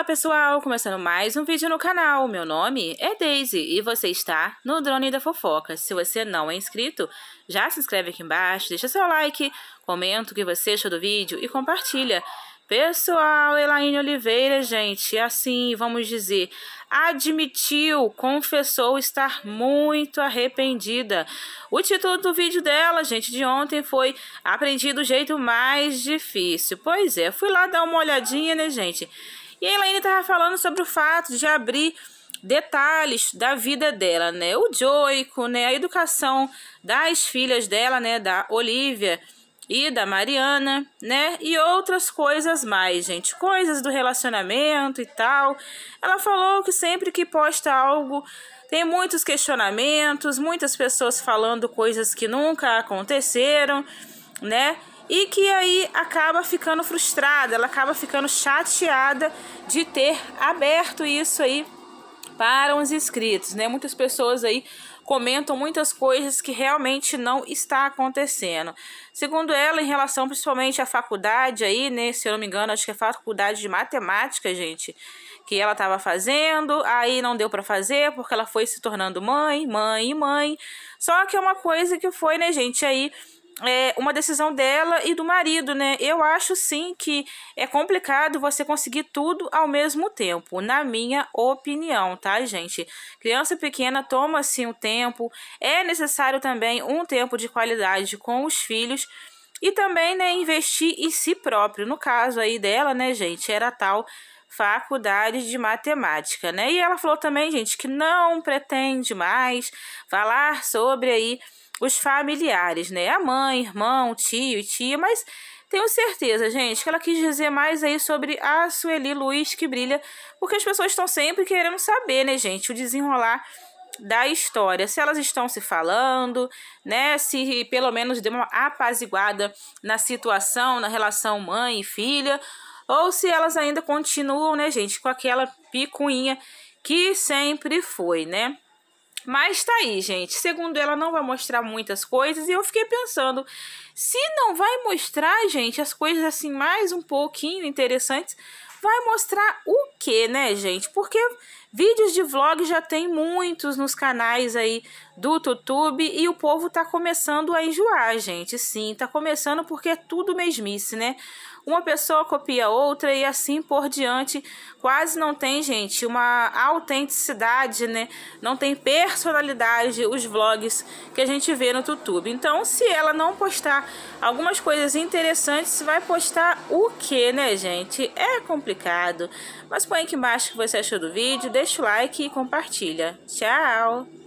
Olá pessoal, começando mais um vídeo no canal. Meu nome é Daisy e você está no Drone da Fofoca. Se você não é inscrito, já se inscreve aqui embaixo, deixa seu like, comenta o que você achou do vídeo e compartilha. Pessoal, Elaine Oliveira, gente, assim, vamos dizer, admitiu, confessou estar muito arrependida. O título do vídeo dela, gente, de ontem foi Aprendi do jeito mais difícil. Pois é, fui lá dar uma olhadinha, né, gente? E a Elaine estava falando sobre o fato de abrir detalhes da vida dela, né? O Joico, né? A educação das filhas dela, né? Da Olivia e da Mariana, né? E outras coisas mais, gente. Coisas do relacionamento e tal. Ela falou que sempre que posta algo tem muitos questionamentos, muitas pessoas falando coisas que nunca aconteceram, né? e que aí acaba ficando frustrada, ela acaba ficando chateada de ter aberto isso aí para os inscritos, né? Muitas pessoas aí comentam muitas coisas que realmente não está acontecendo. Segundo ela, em relação principalmente à faculdade aí, né, se eu não me engano, acho que é faculdade de matemática, gente, que ela estava fazendo, aí não deu para fazer porque ela foi se tornando mãe, mãe e mãe. Só que é uma coisa que foi, né, gente, aí é, uma decisão dela e do marido, né? Eu acho sim que é complicado você conseguir tudo ao mesmo tempo, na minha opinião, tá, gente? Criança pequena toma assim o tempo, é necessário também um tempo de qualidade com os filhos e também, né, investir em si próprio. No caso aí dela, né, gente, era tal faculdade de matemática, né? E ela falou também, gente, que não pretende mais falar sobre aí os familiares, né? A mãe, irmão, tio e tia, mas tenho certeza, gente, que ela quis dizer mais aí sobre a Sueli Luiz que brilha, porque as pessoas estão sempre querendo saber, né, gente, o desenrolar da história, se elas estão se falando, né, se pelo menos deu uma apaziguada na situação, na relação mãe e filha, ou se elas ainda continuam, né, gente, com aquela picuinha que sempre foi, né? Mas tá aí, gente. Segundo ela, não vai mostrar muitas coisas. E eu fiquei pensando, se não vai mostrar, gente, as coisas assim mais um pouquinho interessantes, vai mostrar o que, né, gente? Porque Vídeos de vlog já tem muitos nos canais aí do YouTube e o povo tá começando a enjoar, gente. Sim, tá começando porque é tudo mesmice, né? Uma pessoa copia outra e assim por diante. Quase não tem, gente, uma autenticidade, né? Não tem personalidade os vlogs que a gente vê no YouTube. Então, se ela não postar algumas coisas interessantes, vai postar o que, né, gente? É complicado. Mas põe aqui embaixo o que você achou do vídeo deixa o like e compartilha. Tchau!